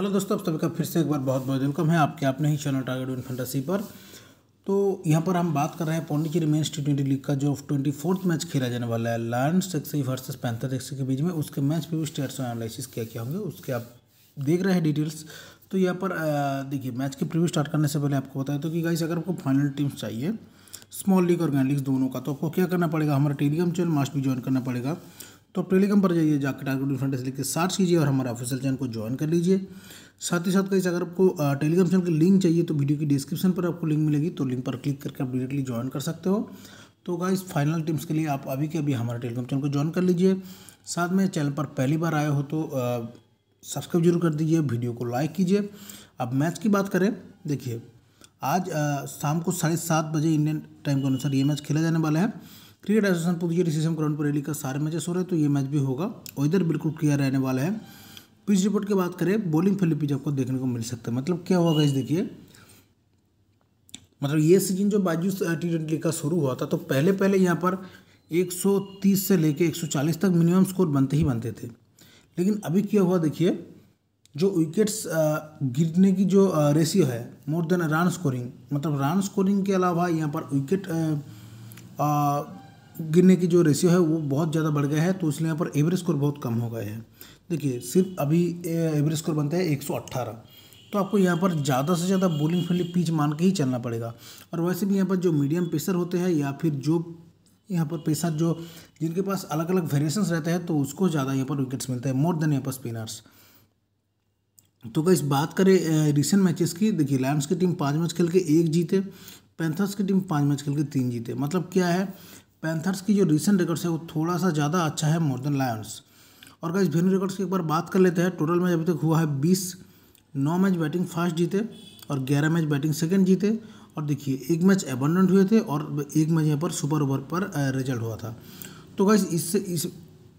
hello दोस्तों आप सभी का फिर से एक बार बहुत बहुत वेलकम है आपके अपने ही चैनल टारगेट इन फंटासी पर तो यहाँ पर हम बात कर रहे हैं Pondicherry men's T twenty league का जो ट्वेंटी फोर्थ मैच खेला जाने वाला है lord sexy versus panther sexy के बीच में उसके मैच पे भी स्टेट्स और एनालिसिस क्या क्या होंगे उसके आप देख रहे हैं डिटेल्स तो यहाँ पर देखिए मैच के प्रीव्यू स्टार्ट करने से पहले आपको बताया तो कि गाइस अगर आपको फाइनल टीम्स चाहिए स्मॉल लीग और ग्रैंड लीग दोनों का तो आपको क्या करना पड़ेगा हमारा टेलीग्राम चैनल मास्ट भी ज्वाइन करना पड़ेगा तो टेलीग्राम पर जाइए जाकर टारगेट डिफरेंट लिख के सर्च कीजिए और हमारे ऑफिशियल चैनल को ज्वाइन कर लीजिए साथ ही साथ कहीं अगर आपको टेलीग्राम चैनल की लिंक चाहिए तो वीडियो की डिस्क्रिप्शन पर आपको लिंक मिलेगी तो लिंक पर क्लिक करके आप डायरेक्टली ज्वाइन कर सकते हो तो गाइस फाइनल टीम्स के लिए आप अभी के अभी हमारे टेलीग्राम चैनल को ज्वाइन कर लीजिए साथ में चैनल पर पहली बार आए हो तो सब्सक्राइब जरूर कर दीजिए वीडियो को लाइक कीजिए अब मैच की बात करें देखिए आज शाम को साढ़े सात बजे इंडियन टाइम के अनुसार ये मैच खेला जाने वाला है क्रिकेट एसोसिएशन पुदुचेरी डिसीजन पर रैली का सारे मैचेस हो रहे हैं तो ये मैच भी होगा और इधर बिल्कुल क्लियर रहने वाला है पिच रिपोर्ट की बात करें बॉलिंग फील्ड जब आपको देखने को मिल सकता है मतलब क्या हुआ इस देखिए मतलब ये सीजन जो बाजू टी ट्वेंटी का शुरू हुआ था तो पहले पहले यहाँ पर 130 से लेके 140 तक मिनिमम स्कोर बनते ही बनते थे लेकिन अभी क्या हुआ देखिए जो विकेट्स गिरने की जो रेशियो है मोर देन रन स्कोरिंग मतलब रन स्कोरिंग के अलावा यहाँ पर विकेट गिरने की जो रेशियो है वो बहुत ज़्यादा बढ़ गया है तो इसलिए यहाँ पर एवरेज स्कोर बहुत कम हो गए हैं देखिए सिर्फ अभी एवरेज स्कोर बनता है एक तो आपको यहाँ पर ज़्यादा से ज़्यादा बोलिंग फ्रेंडली पिच मान के ही चलना पड़ेगा और वैसे भी यहाँ पर जो मीडियम पेसर होते हैं या फिर जो यहाँ पर पेसर जो जिनके पास अलग अलग वेरिएशन रहते हैं तो उसको ज़्यादा यहाँ पर विकेट्स मिलते हैं मोर देन यहाँ पर स्पिनर्स तो अगर बात करें रिसेंट मैचेस की देखिए लायंस की टीम पाँच मैच खेल के एक जीते पैंथर्स की टीम पाँच मैच खेल के तीन जीते मतलब क्या है पैंथर्स की जो रिसेंट रिकॉर्ड्स है वो थोड़ा सा ज़्यादा अच्छा है मोर देन लायंस और गाइज भेनू रिकॉर्ड्स की एक बार बात कर लेते हैं टोटल मैच अभी तक हुआ है बीस नौ मैच बैटिंग फर्स्ट जीते और ग्यारह मैच बैटिंग सेकेंड जीते और देखिए एक मैच एबंडेंट हुए थे और एक मैच यहाँ पर सुपर ओवर पर रिजल्ट हुआ था तो गाइज इससे इस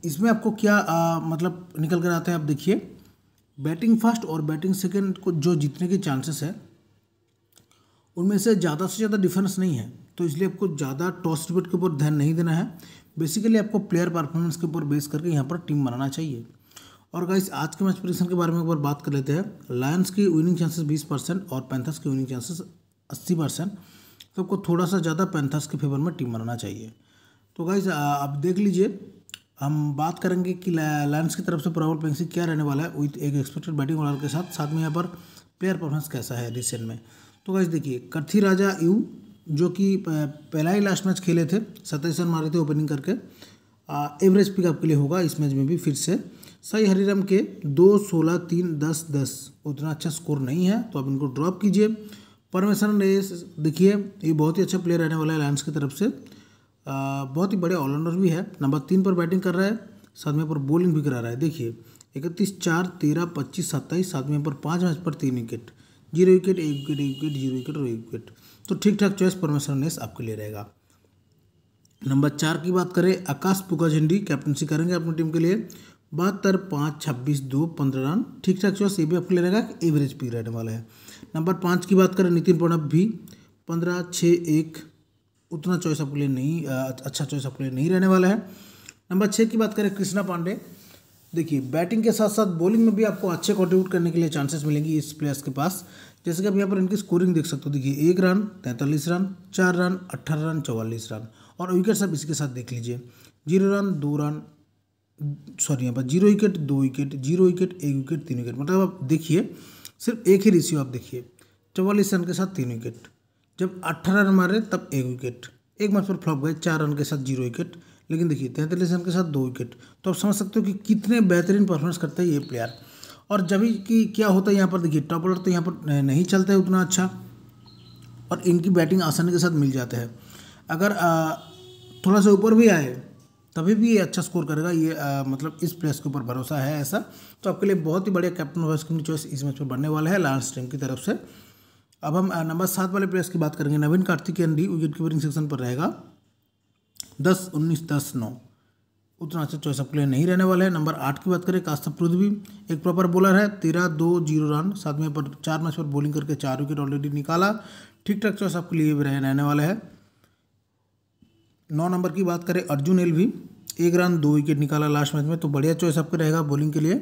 इसमें आपको क्या आ, मतलब निकल कर आता है आप देखिए बैटिंग फर्स्ट और बैटिंग सेकेंड को जो जीतने के चांसेस है उनमें से ज़्यादा से ज़्यादा डिफरेंस नहीं है तो इसलिए आपको ज़्यादा टॉस डिबेट के ऊपर ध्यान नहीं देना है बेसिकली आपको प्लेयर परफॉर्मेंस के ऊपर बेस करके यहाँ पर टीम बनाना चाहिए और गाइस आज के मैच प्रशन के बारे में एक बार बात कर लेते हैं लायंस की विनिंग चांसेस 20 परसेंट और पैंथर्स की विनिंग चांसेस 80 परसेंट तो आपको थोड़ा सा ज़्यादा पैंथर्स के फेवर में टीम बनाना चाहिए तो गाइज आप देख लीजिए हम बात करेंगे कि लायंस की तरफ से प्रॉबल पेंसी क्या रहने वाला है विथ एक एक्सपेक्टेड बैटिंग ऑर्डर के साथ साथ में यहाँ पर प्लेयर परफॉर्मेंस कैसा है रिसेंट में तो गाइज देखिए कथी राजा यू जो कि पहला ही लास्ट मैच खेले थे सत्ताईस रन मारे थे ओपनिंग करके एवरेज पिकअप के लिए होगा इस मैच में भी फिर से सही हरिराम के दो सोलह तीन दस दस उतना अच्छा स्कोर नहीं है तो आप इनको ड्रॉप कीजिए परमेश्वरन रेस देखिए ये बहुत ही अच्छा प्लेयर रहने वाला है लायंस की तरफ से आ, बहुत ही बड़े ऑलराउंडर भी है नंबर तीन पर बैटिंग कर रहा है सातवें पर बॉलिंग भी करा रहा है देखिए इकतीस चार तेरह पच्चीस सत्ताईस सातवें पर पाँच मैच पर तीन विकेट जीरो विकेट एक विकेट एक विकेट जीरो विकेट और एक विकेट तो ठीक ठाक चॉइस परमेश्वर नेस आपके लिए रहेगा नंबर चार की बात करें आकाश पुका झंडी कैप्टनसी करेंगे अपनी टीम के लिए बहत्तर पाँच छब्बीस दो पंद्रह रन ठीक ठाक चॉइस ये भी आपके लिए रहेगा एवरेज पी रहने वाला है नंबर पाँच की बात करें नितिन प्रणब भी पंद्रह छः एक उतना चॉइस आपके लिए नहीं अच्छा चॉइस आपके लिए नहीं रहने वाला है नंबर छः की बात करें कृष्णा पांडे देखिए बैटिंग के साथ साथ बॉलिंग में भी आपको अच्छे कॉन्ट्रीब्यूट करने के लिए चांसेस मिलेंगी इस प्लेयर्स के पास जैसे कि आप यहाँ पर इनकी स्कोरिंग देख सकते हो देखिए एक रन तैंतालीस रन चार रन अट्ठारह रन चौवालीस रन और विकेट सब इसके साथ देख लीजिए जीरो रन दो रन सॉरी यहाँ पर जीरो विकेट दो विकेट जीरो विकेट एक विकेट तीन विकेट मतलब आप देखिए सिर्फ एक ही रिसीव आप देखिए चौवालीस रन के साथ तीन विकेट जब अट्ठारह रन मारे तब एक विकेट एक मैच पर फ्लॉप गए चार रन के साथ जीरो विकेट लेकिन देखिए तैंतालीस रन के साथ दो विकेट तो आप समझ सकते हो कि कितने बेहतरीन परफॉर्मेंस करता है ये प्लेयर और जब कि क्या होता है यहाँ पर देखिए टॉप ऑर्डर तो यहाँ पर नहीं चलता है उतना अच्छा और इनकी बैटिंग आसानी के साथ मिल जाता है अगर आ, थोड़ा सा ऊपर भी आए तभी भी ये अच्छा स्कोर करेगा ये आ, मतलब इस प्लेस के ऊपर भरोसा है ऐसा तो आपके लिए बहुत ही बढ़िया कैप्टन वाइस की चॉइस इस मैच में बनने वाला है लार्स टीम की तरफ से अब हम नंबर सात वाले प्लेयर्स की बात करेंगे नवीन कार्तिक एंडी विकेट कीपरिंग सेक्शन पर रहेगा दस उन्नीस दस नौ उतना अच्छा चॉइस आपके लिए नहीं रहने वाला है नंबर आठ की बात करें कास्तफ पृथ्वी एक प्रॉपर बॉलर है तेरह दो जीरो रन साथ में पर चार मैच पर बॉलिंग करके चार विकेट ऑलरेडी निकाला ठीक ठाक चॉइस आपके लिए भी रहने वाला है नौ नंबर की बात करें अर्जुन एल भी एक रन दो विकेट निकाला लास्ट मैच में तो बढ़िया चॉइस आपके रहेगा बॉलिंग के लिए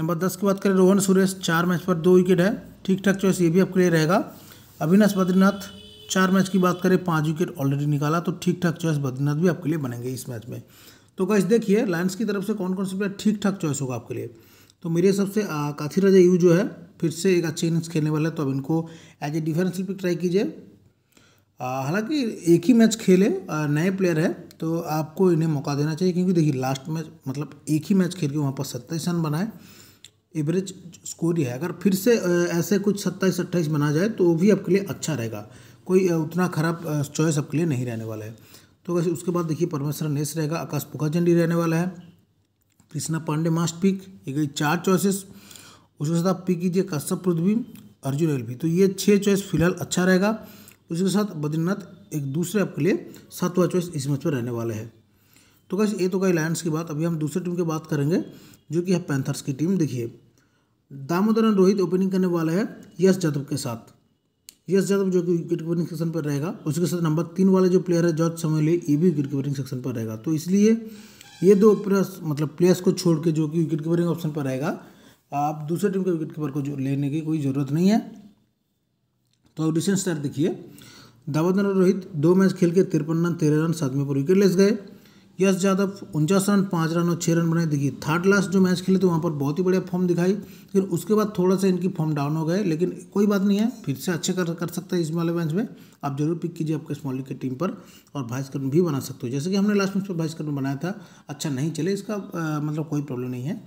नंबर दस की बात करें रोहन सुरेश चार मैच पर दो विकेट है ठीक ठाक चॉइस ये भी आपके लिए रहेगा अविनाश बद्रीनाथ चार मैच की बात करें पाँच विकेट ऑलरेडी निकाला तो ठीक ठाक चॉइस बद्रीनाथ भी आपके लिए बनेंगे इस मैच में तो गाइस देखिए लायंस की तरफ से कौन कौन से प्लेयर ठीक ठाक चॉइस होगा आपके लिए तो मेरे हिसाब से काथी राजा यू जो है फिर से एक अच्छे इनिंग्स खेलने वाले हैं तो अब इनको as a defensive pick try कीजिए हालांकि एक ही मैच खेले नए प्लेयर है तो आपको इन्हें मौका देना चाहिए क्योंकि देखिए लास्ट मैच मतलब एक ही मैच खेल के वहाँ पर सत्ताईस रन बनाए एवरेज स्कोर ही है अगर फिर से ऐसे कुछ सत्ताईस अट्ठाईस बना जाए तो वो भी आपके लिए अच्छा रहेगा कोई उतना खराब चॉइस आपके लिए नहीं रहने वाला है तो वैसे उसके बाद देखिए परमेश्वर नेस रहेगा आकाश पुखाचंडी रहने वाला है कृष्णा पांडे मास्ट पिक ये गई चार चॉइसेस उसके साथ आप पिक कीजिए कश्यप पृथ्वी अर्जुन एल भी तो ये छः चॉइस फिलहाल अच्छा रहेगा उसके साथ बद्रीनाथ एक दूसरे आपके लिए सातवां चॉइस इस मैच पर रहने वाले हैं तो कैसे ये तो गई लायंस की बात अभी हम दूसरे टीम की बात करेंगे जो कि है पैंथर्स की टीम देखिए दामोदरन रोहित ओपनिंग करने वाला है यश जाधव के साथ यश यादव जो कि विकेट कीपरिंग सेक्शन पर रहेगा उसके साथ नंबर तीन वाले जो प्लेयर है जॉर्ज समय ये भी विकेट कीपरिंग सेक्शन पर रहेगा तो इसलिए ये दो प्लेयर्स मतलब प्लेयर्स को छोड़ के जो कि विकेट कीपरिंग ऑप्शन पर रहेगा आप दूसरे टीम के विकेट कीपर को लेने की कोई ज़रूरत नहीं है तो रिसेंट स्टार देखिए दावत और रोहित दो मैच खेल के तिरपन रन तेरह रन सातवें पर विकेट लेस गए यश यादव उनचास रन पाँच रन और छः रन बनाए देखिए थर्ड लास्ट जो मैच खेले थे वहाँ पर बहुत ही बढ़िया फॉर्म दिखाई फिर उसके बाद थोड़ा सा इनकी फॉर्म डाउन हो गए लेकिन कोई बात नहीं है फिर से अच्छे कर कर सकता है इस वाले मैच में आप जरूर पिक कीजिए आपके स्मॉल लीग की टीम पर और वाइस कर्म भी बना सकते हो जैसे कि हमने लास्ट मैच पर वाइस कर्म बनाया था अच्छा नहीं चले इसका मतलब कोई प्रॉब्लम नहीं है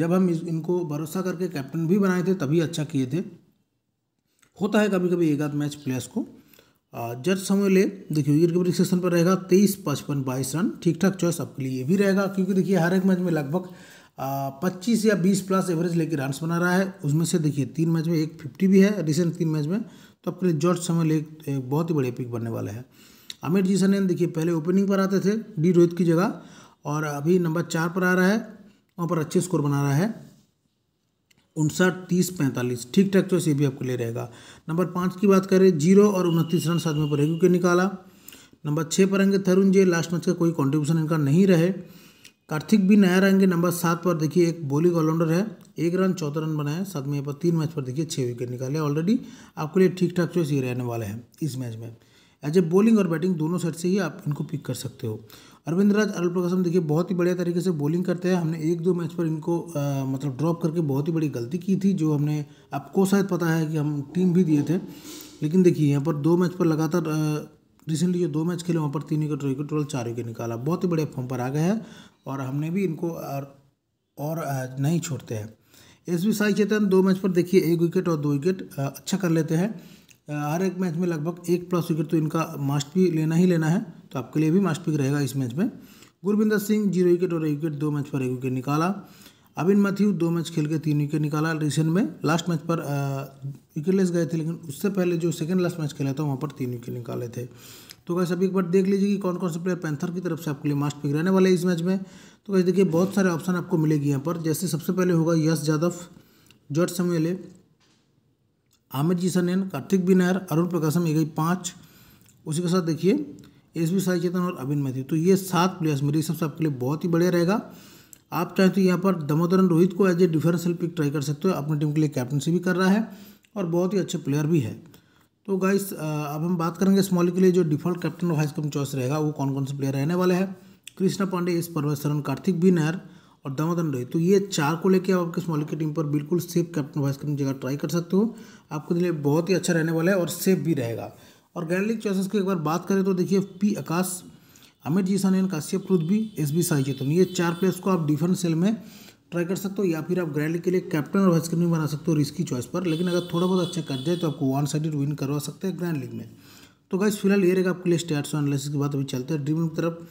जब हम इनको भरोसा करके कैप्टन भी बनाए थे तभी अच्छा किए थे होता है कभी कभी एक आध मैच प्लेयर्स को जज समूले देखिए विकेट कीपर इस सेक्शन पर रहेगा तेईस पचपन बाईस रन ठीक ठाक चॉइस आपके लिए ये भी रहेगा क्योंकि देखिए हर एक मैच में लगभग पच्चीस या बीस प्लस एवरेज लेकर रन बना रहा है उसमें से देखिए तीन मैच में एक फिफ्टी भी है रिसेंट तीन मैच में तो आपके लिए जॉर्ज समय एक, एक बहुत ही बड़े पिक बनने वाला है आमिर जी सनैन देखिए पहले ओपनिंग पर आते थे डी रोहित की जगह और अभी नंबर चार पर आ रहा है वहाँ पर अच्छे स्कोर बना रहा है उनसठ तीस पैंतालीस ठीक ठाक चॉइस तो ये भी आपके लिए रहेगा नंबर पाँच की बात करें जीरो और उनतीस रन साथ में परेंगे के निकाला नंबर छः पर आएंगे तरुण जी लास्ट मैच का कोई कॉन्ट्रीब्यूशन इनका नहीं रहे कार्तिक भी नया रहेंगे नंबर सात पर देखिए एक बॉलिंग ऑलराउंडर है एक रन चौदह रन बनाए साथ में यहाँ पर तीन मैच पर देखिए छः विकेट निकाले ऑलरेडी आपके लिए ठीक ठाक चॉइस ये रहने वाले हैं इस मैच में एज ए बॉलिंग और बैटिंग दोनों साइड से ही आप इनको पिक कर सकते हो अरविंद राज प्रकाशम देखिए बहुत ही बढ़िया तरीके से बॉलिंग करते हैं हमने एक दो मैच पर इनको आ, मतलब ड्रॉप करके बहुत ही बड़ी गलती की थी जो हमने आपको शायद पता है कि हम टीम भी दिए थे लेकिन देखिए यहाँ पर दो मैच पर लगातार रिसेंटली जो दो मैच खेले वहाँ पर तीन विकेट विकेट टोटल चार विकेट निकाला बहुत ही बढ़िया फॉर्म पर आ गए हैं और हमने भी इनको और, और नहीं छोड़ते हैं एस बी साई चेतन दो मैच पर देखिए एक विकेट और दो विकेट अच्छा कर लेते हैं हर एक मैच में लगभग एक प्लस विकेट तो इनका मास्ट भी लेना ही लेना है तो आपके लिए भी मास्ट पिक रहेगा इस मैच में गुरविंदर सिंह जीरो विकेट और एक विकेट दो मैच पर एक विकेट निकाला अबिन मैथ्यू दो मैच खेल के तीन विकेट निकाला रिसेंट में लास्ट मैच पर विकेटलेस गए थे लेकिन उससे पहले जो सेकेंड लास्ट मैच खेला था वहाँ पर तीन विकेट निकाले थे तो कैसे अभी एक बार देख लीजिए कि कौन कौन से प्लेयर पैंथर की तरफ से आपके लिए मास्ट पिक रहने वाले इस मैच में तो कैसे देखिए बहुत सारे ऑप्शन आपको मिलेगी यहाँ पर जैसे सबसे पहले होगा यश यादव जॉर्ज समयले Aamir G N Karthik B Nair Arun Prakasham ये गई पाँच उसी के साथ देखिए एस बी साई चेतन और अभिन मैथ्यू तो ये सात प्लेयर्स मेरे हिसाब से आपके लिए बहुत ही बढ़िया रहेगा आप चाहें तो यहाँ पर दमोदरन रोहित को as a differential pick try कर सकते हो अपनी टीम के लिए कैप्टनसी भी कर रहा है और बहुत ही अच्छे प्लेयर भी है तो गाइस अब हम बात करेंगे स्मॉल के लिए जो डिफॉल्ट कैप्टन और वाइस कैप्टन चॉइस रहेगा वो कौन कौन से प्लेयर रहने वाले हैं कृष्णा पांडे एस परमेश्वरन कार्तिक बी नायर और दमादन रहे तो ये चार को लेके आप आपके स्मॉलिक की टीम पर बिल्कुल सेफ कैप्टन वाइस कैप्टन जगह ट्राई कर सकते हो आपके लिए बहुत ही अच्छा रहने वाला है और सेफ भी रहेगा और गैर लीग चॉइसेस की एक बार बात करें तो देखिए पी आकाश अमित जी सानियन काश्यप भी एस बी साई चेतन ये चार प्लेयर्स को आप डिफेंस सेल में ट्राई कर सकते हो या फिर आप ग्रैंड लीग के लिए कैप्टन और वाइस कैप्टन बना सकते हो रिस्की चॉइस पर लेकिन अगर थोड़ा बहुत अच्छा कर जाए तो आपको वन साइडेड विन करवा सकते हैं ग्रैंड लीग में तो गाइज फिलहाल ये रहेगा आपके लिए स्टैट्स और एनालिसिस की बात अभी चलते हैं ड्रीम की तरफ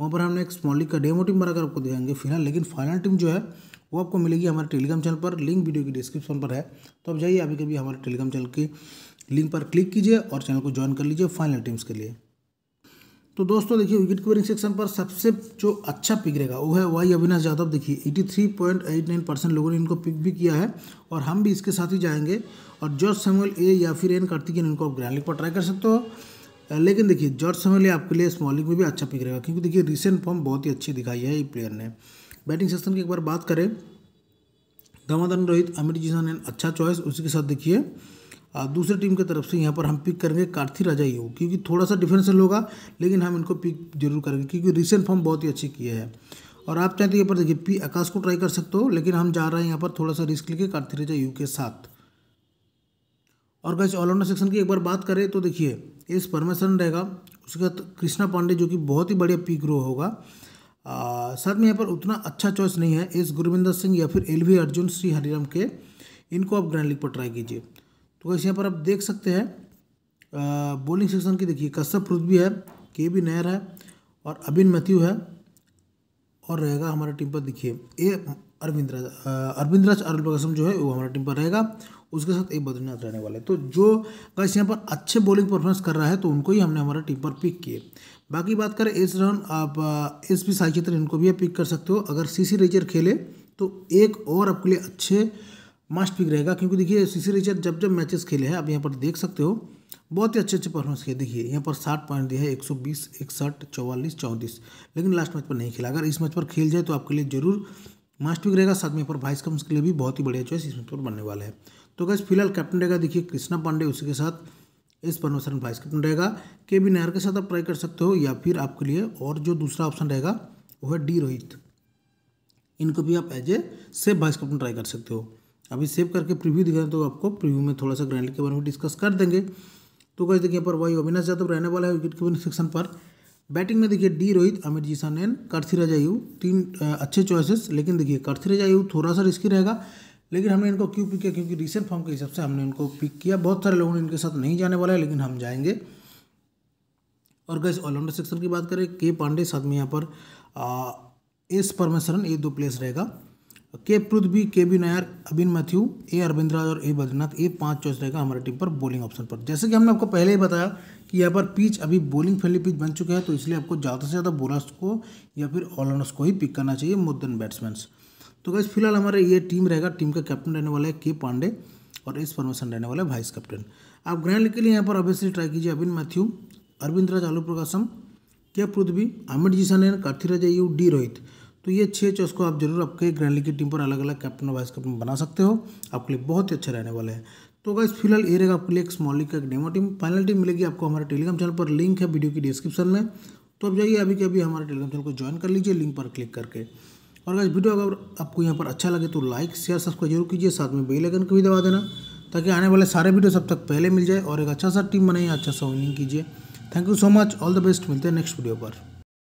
वहाँ पर हमने एक स्मॉल लीग का डेमो टीम बनाकर आपको दिखाएंगे फिलहाल लेकिन फाइनल टीम जो है वो आपको मिलेगी हमारे टेलीग्राम चैनल पर लिंक वीडियो की डिस्क्रिप्शन पर है तो आप जाइए अभी कभी हमारे टेलीग्राम चैनल की लिंक पर क्लिक कीजिए और चैनल को ज्वाइन कर लीजिए फाइनल टीम्स के लिए तो दोस्तों देखिए विकेट कीपरिंग सेक्शन पर सबसे जो अच्छा पिक रहेगा वो है वाई अविनाश यादव देखिए 83.89 परसेंट लोगों ने इनको पिक भी किया है और हम भी इसके साथ ही जाएंगे और जॉर्ज सैमुअल ए या फिर एन कार्तिक इनको आप ग्रैंड लीग पर ट्राई कर सकते हो लेकिन देखिए जॉर्ज समरले आपके लिए स्मॉलिंग में भी अच्छा पिक रहेगा क्योंकि देखिए रिसेंट फॉर्म बहुत ही अच्छी दिखाई है ये प्लेयर ने बैटिंग सेक्शन की एक बार बात करें दमादन रोहित अमित जीसन एन अच्छा चॉइस उसी के साथ देखिए दूसरे टीम की तरफ से यहाँ पर हम पिक करेंगे कार्थी राजा यू क्योंकि थोड़ा सा डिफरेंशियल होगा लेकिन हम इनको पिक जरूर करेंगे क्योंकि रिसेंट फॉर्म बहुत ही अच्छी किए है और आप चाहते हैं तो यहाँ पर देखिए पी आकाश को ट्राई कर सकते हो लेकिन हम जा रहे हैं यहाँ पर थोड़ा सा रिस्क लेके कार्थी राजा यू के साथ और गैस ऑलराउंडर सेक्शन की एक बार बात करें तो देखिए एस परमेश्वरन रहेगा उसके बाद कृष्णा पांडे जो कि बहुत ही बढ़िया पी ग्रो होगा साथ में यहाँ पर उतना अच्छा चॉइस नहीं है एस गुरविंदर सिंह या फिर एल अर्जुन श्री हरिराम के इनको आप ग्रैंड लीग पर ट्राई कीजिए तो वैसे यहाँ पर आप देख सकते हैं बॉलिंग सेक्शन की देखिए कश्यप भी है के बी नहर है और अबिन मैथ्यू है और रहेगा हमारा टीम पर देखिए ए अरविंद राज अरविंद राज अरुल जो है वो हमारा टीम पर रहेगा उसके साथ एक बद्रीनाथ रहने वाले तो जो गाइस यहाँ पर अच्छे बॉलिंग परफॉर्मेंस कर रहा है तो उनको ही हमने हमारा टीम पर पिक किए बाकी बात करें एस रन आप एस पी साई इनको भी आप पिक कर सकते हो अगर सी सी रेचर खेले तो एक और आपके लिए अच्छे मास्ट पिक रहेगा क्योंकि देखिए सी सी रेचर जब जब मैचेस खेले हैं आप यहाँ पर देख सकते हो बहुत ही अच्छे अच्छे परफॉर्मेंस किए देखिए यहाँ पर साठ पॉइंट दिया है एक सौ बीस इकसठ चौवालीस चौंतीस लेकिन लास्ट मैच पर नहीं खेला अगर इस मैच पर खेल जाए तो आपके लिए जरूर मास्ट पिक रहेगा साथ में यहाँ पर वाइस कम्स के लिए भी बहुत ही बढ़िया चॉइस इस मैच पर बनने वाला है तो गैस फिलहाल कैप्टन रहेगा देखिए कृष्णा पांडे उसी के साथ एस परमेश्वरन वाइस कैप्टन रहेगा के बी नहर के साथ आप ट्राई कर सकते हो या फिर आपके लिए और जो दूसरा ऑप्शन रहेगा वो है डी रोहित इनको भी आप as a safe vice captain try कर सकते हो अभी सेव करके प्रीव्यू दिखाए तो आपको प्रीव्यू में थोड़ा सा ग्रैंड के बारे में डिस्कस कर देंगे तो कैसे देखिए यहाँ पर वही अविनाश यादव रहने वाला है विकेट कीपिंग सेक्शन पर बैटिंग में देखिए D Rohit Aamir Zeeshan and Raja U तीन अच्छे चॉइसेस लेकिन देखिए करथिराज यू थोड़ा सा रिस्की रहेगा लेकिन हमने इनको क्यों पिक किया क्योंकि रिसेंट फॉर्म के हिसाब से हमने इनको पिक किया बहुत सारे लोगों ने इनके साथ नहीं जाने वाला है लेकिन हम जाएंगे और गैस ऑलराउंडर सेक्शन की बात करें के पांडे साथ में यहाँ पर आ, एस परमेश्वरन ये दो प्लेस रहेगा K Prithvi K B Nair Abin Matthew A Arvind Raj और ए बद्रीनाथ ये पांच चॉइस रहेगा हमारे टीम पर बॉलिंग ऑप्शन पर जैसे कि हमने आपको पहले ही बताया कि यहाँ पर पिच अभी बॉलिंग फैली पिच बन चुके हैं तो इसलिए आपको ज़्यादा से ज़्यादा बोलर्स को या फिर ऑलराउंडर्स को ही पिक करना चाहिए देन बैट्समैन तो गैस फिलहाल हमारे ये टीम रहेगा टीम का कैप्टन रहने वाला है के पांडे और इस फॉर्मेशन रहने वाला है वाइस कैप्टन आप ग्रहण के लिए यहाँ पर ऑब्वियसली ट्राई कीजिए अबिन मैथ्यू अरविंद राज आलू प्रकाशम के पृथ्वी आमिर जिसानैन कार्थीराज यू डी रोहित तो ये छः चॉइस को आप जरूर आपके ग्रैंड लीग की टीम पर अलग अलग कैप्टन और वाइस कैप्टन बना सकते हो आपके लिए बहुत ही अच्छा रहने वाला है तो गाइज फिलहाल ये रहेगा आपके लिए एक स्मॉल लीग का एक डेमो टीम फाइनल टीम मिलेगी आपको हमारे टेलीग्राम चैनल पर लिंक है वीडियो की डिस्क्रिप्शन में तो आप जाइए अभी के अभी हमारे टेलीग्राम चैनल को ज्वाइन कर लीजिए लिंक पर क्लिक करके और अगर वीडियो अगर आपको यहाँ पर अच्छा लगे तो लाइक शेयर सब्सक्राइब जरूर कीजिए साथ में बेल आइकन को भी दबा देना ताकि आने वाले सारे वीडियो सब तक पहले मिल जाए और एक अच्छा सा टीम बनाइए अच्छा सा विनिंग कीजिए thank you so much all the best मिलते हैं नेक्स्ट वीडियो पर